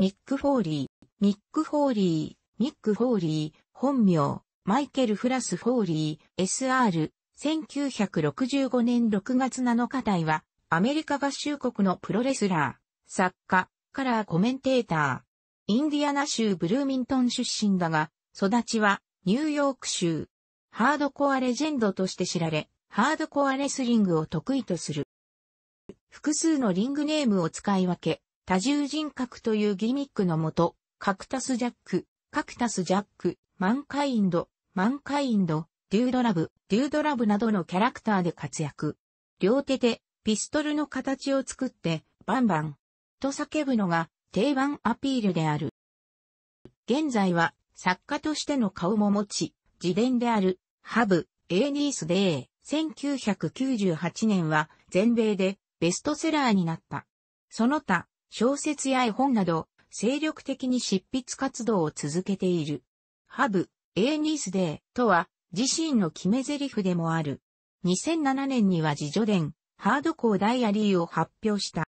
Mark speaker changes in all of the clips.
Speaker 1: ニック・フォーリー、ミック・フォーリー、ニック・フォーリー、本名、マイケル・フラス・フォーリー、SR、1965年6月7日台は、アメリカ合衆国のプロレスラー、作家、カラーコメンテーター。インディアナ州ブルーミントン出身だが、育ちはニューヨーク州。ハードコアレジェンドとして知られ、ハードコアレスリングを得意とする。複数のリングネームを使い分け、多重人格というギミックのもと、カクタスジャック、カクタスジャック、マンカインド、マンカインド、デュードラブ、デュードラブなどのキャラクターで活躍。両手でピストルの形を作って、バンバン、と叫ぶのが定番アピールである。現在は作家としての顔も持ち、自伝である、ハブ、エーニースデー、1998年は全米でベストセラーになった。その他、小説や絵本など、精力的に執筆活動を続けている。ハブ、エーニースデーとは、自身の決め台詞でもある。2007年には自助伝、ハードコーダイアリーを発表した。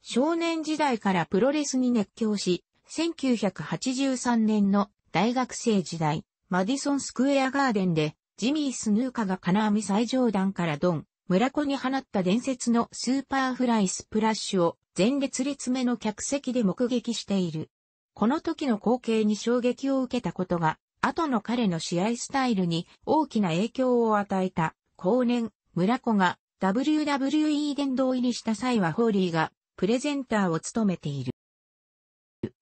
Speaker 1: 少年時代からプロレスに熱狂し、1983年の大学生時代、マディソンスクエアガーデンで、ジミー・スヌーカが金網最上段からドン、村子に放った伝説のスーパーフライスプラッシュを前列列目の客席で目撃している。この時の光景に衝撃を受けたことが、後の彼の試合スタイルに大きな影響を与えた、後年、村子が WWE 殿堂入りした際はホーリーがプレゼンターを務めている。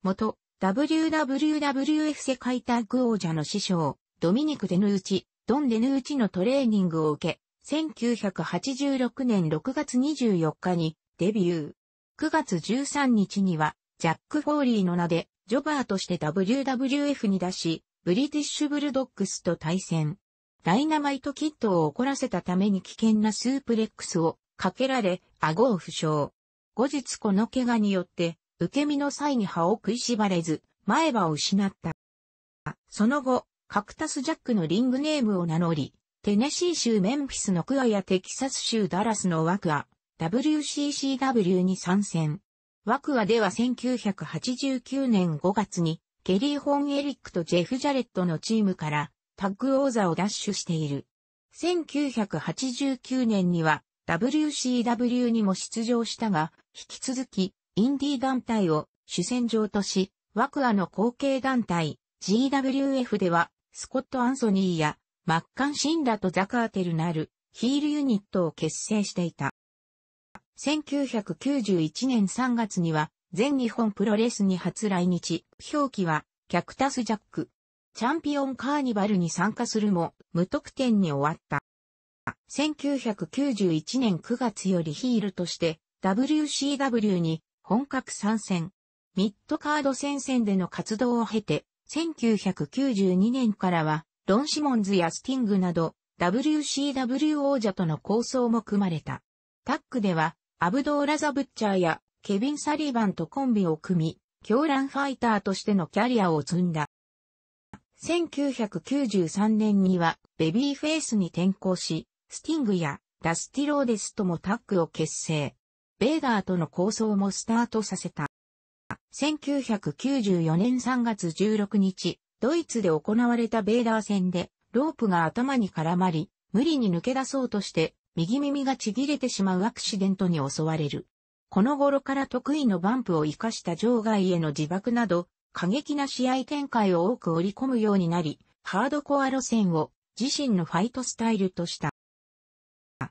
Speaker 1: 元 w w f 世界タッグ王者の師匠、ドミニク・デヌーチ、ドン・デヌーチのトレーニングを受け、1986年6月24日にデビュー。9月13日には、ジャック・フォーリーの名で、ジョバーとして WWF に出し、ブリティッシュ・ブルドックスと対戦。ダイナマイト・キッドを怒らせたために危険なスープレックスをかけられ、顎を負傷。後日この怪我によって、受け身の際に歯を食いしばれず、前歯を失った。その後、カクタス・ジャックのリングネームを名乗り、テネシー州メンフィスのクアやテキサス州ダラスのワクア、WCCW に参戦。ワクワでは1989年5月に、ケリー・ホン・エリックとジェフ・ジャレットのチームからタッグ王座を奪取している。1989年には WCW にも出場したが、引き続きインディー団体を主戦場とし、ワクアの後継団体 GWF ではスコット・アンソニーやマッカン・シンラとザカーテルなるヒールユニットを結成していた。1991年3月には、全日本プロレスに初来日、表記は、キャクタスジャック。チャンピオンカーニバルに参加するも、無得点に終わった。1991年9月よりヒールとして、WCW に本格参戦。ミッドカード戦線での活動を経て、1992年からは、ロン・シモンズやスティングなど、WCW 王者との構想も組まれた。タックでは、アブドーラ・ザ・ブッチャーやケビン・サリバンとコンビを組み、狂乱ファイターとしてのキャリアを積んだ。1993年にはベビーフェイスに転向し、スティングやラスティローデスともタッグを結成。ベーダーとの構想もスタートさせた。1994年3月16日、ドイツで行われたベーダー戦で、ロープが頭に絡まり、無理に抜け出そうとして、右耳がちぎれてしまうアクシデントに襲われる。この頃から得意のバンプを活かした場外への自爆など、過激な試合展開を多く織り込むようになり、ハードコア路線を自身のファイトスタイルとした。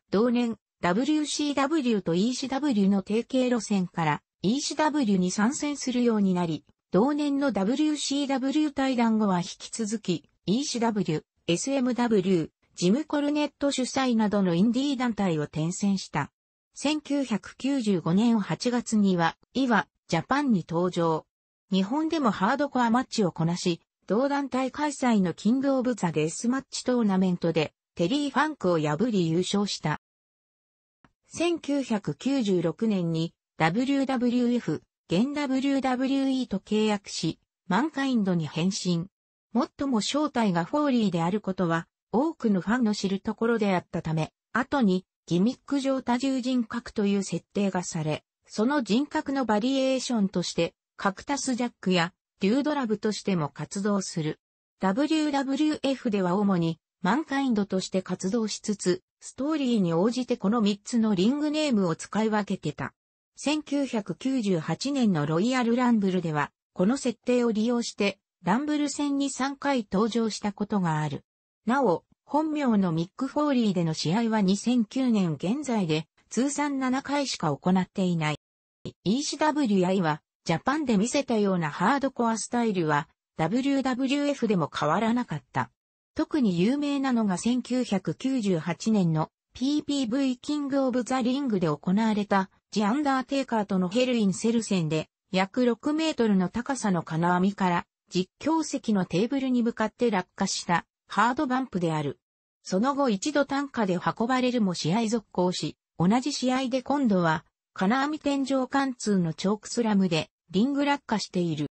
Speaker 1: 同年、WCW と ECW の提携路線から ECW に参戦するようになり、同年の WCW 対談後は引き続き ECW、SMW、ジム・コルネット主催などのインディー団体を転戦した。1995年8月には、イワ、ジャパンに登場。日本でもハードコアマッチをこなし、同団体開催のキングオブザ・デスマッチトーナメントで、テリー・ファンクを破り優勝した。1996年に WWF、現 WWE と契約し、マンカインドに変身。もっとも正体がフォーリーであることは多くのファンの知るところであったため、後にギミック上多重人格という設定がされ、その人格のバリエーションとして、カクタスジャックやデュードラブとしても活動する。WWF では主にマンカインドとして活動しつつ、ストーリーに応じてこの3つのリングネームを使い分けてた。1998年のロイヤルランブルでは、この設定を利用して、ランブル戦に3回登場したことがある。なお、本名のミック・フォーリーでの試合は2009年現在で通算7回しか行っていない。ECWI はジャパンで見せたようなハードコアスタイルは WWF でも変わらなかった。特に有名なのが1998年の PPV キングオブザリングで行われたジ・アンダーテイカーとのヘルインセル戦で約6メートルの高さの金網から実況席のテーブルに向かって落下したハードバンプである。その後一度単価で運ばれるも試合続行し、同じ試合で今度は、金網天井貫通のチョークスラムで、リング落下している。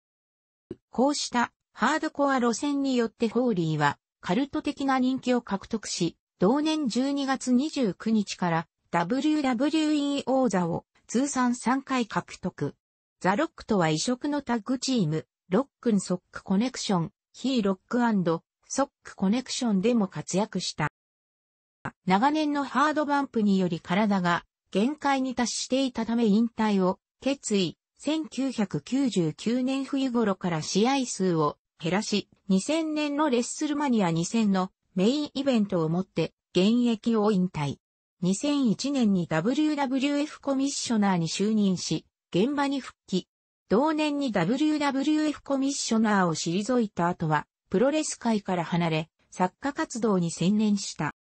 Speaker 1: こうしたハードコア路線によってホーリーは、カルト的な人気を獲得し、同年12月29日から WWE 王座を通算3回獲得。ザ・ロックとは異色のタッグチーム、ロックン・ソック・コネクション、ヒー・ロックソックコネクションでも活躍した。長年のハードバンプにより体が限界に達していたため引退を決意。1999年冬頃から試合数を減らし、2000年のレッスルマニア2000のメインイベントをもって現役を引退。2001年に WWF コミッショナーに就任し、現場に復帰。同年に WWF コミッショナーを退いた後は、プロレス界から離れ、作家活動に専念した。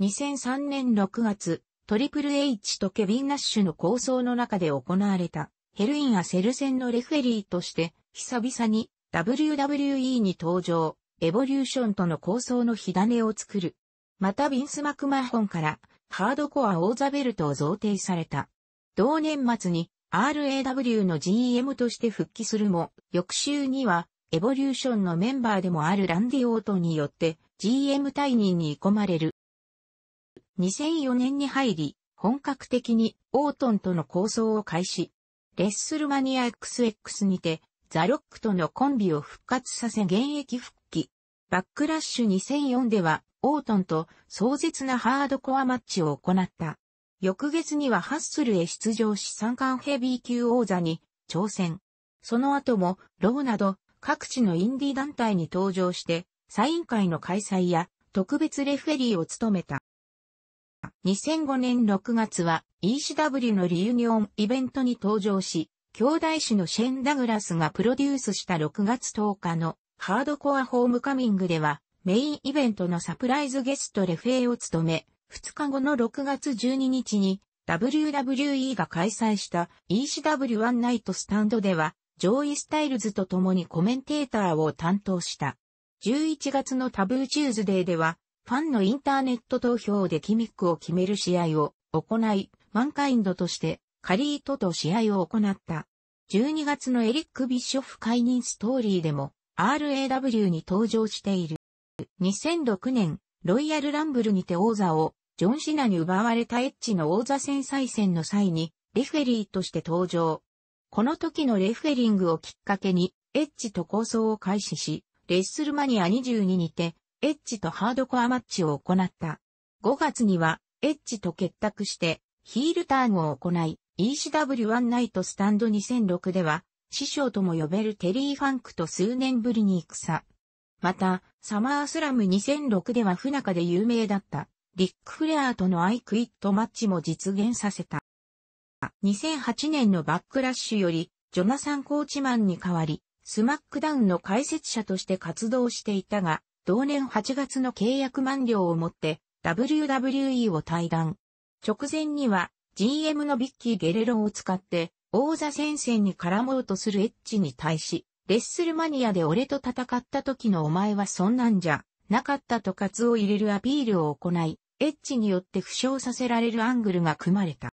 Speaker 1: 2003年6月、トリプル H とケビン・ナッシュの構想の中で行われた、ヘルイン・アセル戦のレフェリーとして、久々に WWE に登場、エボリューションとの構想の火種を作る。また、ビンス・マクマホンから、ハードコアオーザベルトを贈呈された。同年末に RAW の GM として復帰するも、翌週にはエボリューションのメンバーでもあるランディ・オートンによって GM 退任に込まれる。2004年に入り、本格的にオートンとの構想を開始。レッスルマニア XX にて、ザ・ロックとのコンビを復活させ現役復帰。バックラッシュ2004では、オートンと壮絶なハードコアマッチを行った。翌月にはハッスルへ出場し三冠ヘビー級王座に挑戦。その後も、ローなど各地のインディ団体に登場して、サイン会の開催や特別レフェリーを務めた。2005年6月は ECW のリユニオンイベントに登場し、兄弟子のシェン・ダグラスがプロデュースした6月10日のハードコアホームカミングではメインイベントのサプライズゲストレフェイを務め、2日後の6月12日に WWE が開催した ECW ワンナイトスタンドではジョイ・スタイルズと共にコメンテーターを担当した。11月のタブーチューズデーでは、ファンのインターネット投票でキミックを決める試合を行い、マンカインドとしてカリートと試合を行った。12月のエリック・ビッショフ解任ストーリーでも RAW に登場している。2006年、ロイヤルランブルにて王座をジョン・シナに奪われたエッジの王座戦再戦の際に、レフェリーとして登場。この時のレフェリングをきっかけに、エッジと構想を開始し、レッスルマニア22にて、エッジとハードコアマッチを行った。5月には、エッジと結託して、ヒールターンを行い、ECW ワンナイトスタンド2006では、師匠とも呼べるテリー・ファンクと数年ぶりに戦。また、サマースラム2006では不仲で有名だった、リック・フレアーとのアイクイットマッチも実現させた。2008年のバックラッシュより、ジョナサン・コーチマンに代わり、スマックダウンの解説者として活動していたが、同年8月の契約満了をもって、WWE を退団。直前には、GM のビッキー・ゲレロを使って、王座戦線に絡もうとするエッジに対し、レッスルマニアで俺と戦った時のお前はそんなんじゃ、なかったとカツを入れるアピールを行い、エッジによって負傷させられるアングルが組まれた。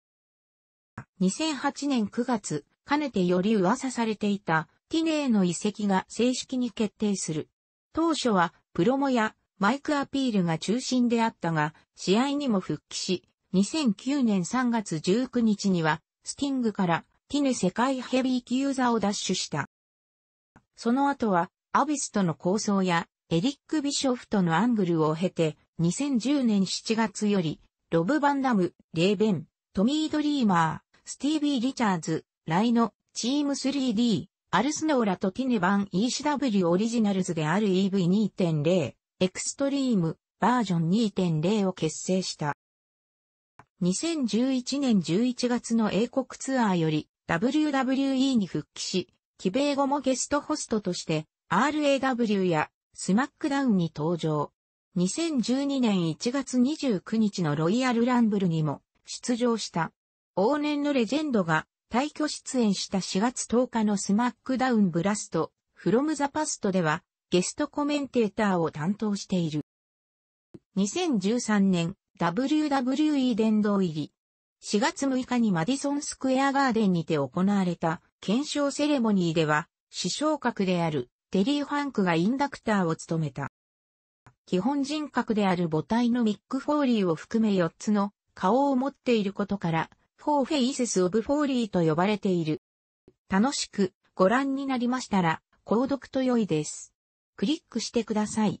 Speaker 1: 2008年9月、かねてより噂されていたティネーの移籍が正式に決定する。当初はプロモやマイクアピールが中心であったが、試合にも復帰し、2009年3月19日には、スティングからティネ世界ヘビー級座を奪取した。その後は、アビスとの構想や、エリック・ビショフとのアングルを経て、2010年7月より、ロブ・バンダム、レーベン、トミー・ドリーマー、スティービー・リチャーズ、ライノ、チーム 3D、アルスノーラとティネ版 ECW オリジナルズである EV2.0、エクストリーム、バージョン2.0を結成した。2011年11月の英国ツアーより WWE に復帰し、帰米後もゲストホストとして RAW やスマックダウンに登場。2012年1月29日のロイヤルランブルにも出場した。往年のレジェンドが退去出演した4月10日のスマックダウンブラスト、フロムザパストではゲストコメンテーターを担当している。2013年 WWE 殿堂入り。4月6日にマディソンスクエアガーデンにて行われた検証セレモニーでは、師匠格であるテリー・ファンクがインダクターを務めた。基本人格である母体のミック・フォーリーを含め4つの顔を持っていることから、フォーフェイセス・オブ・フォーリーと呼ばれている。楽しくご覧になりましたら、購読と良いです。クリックしてください。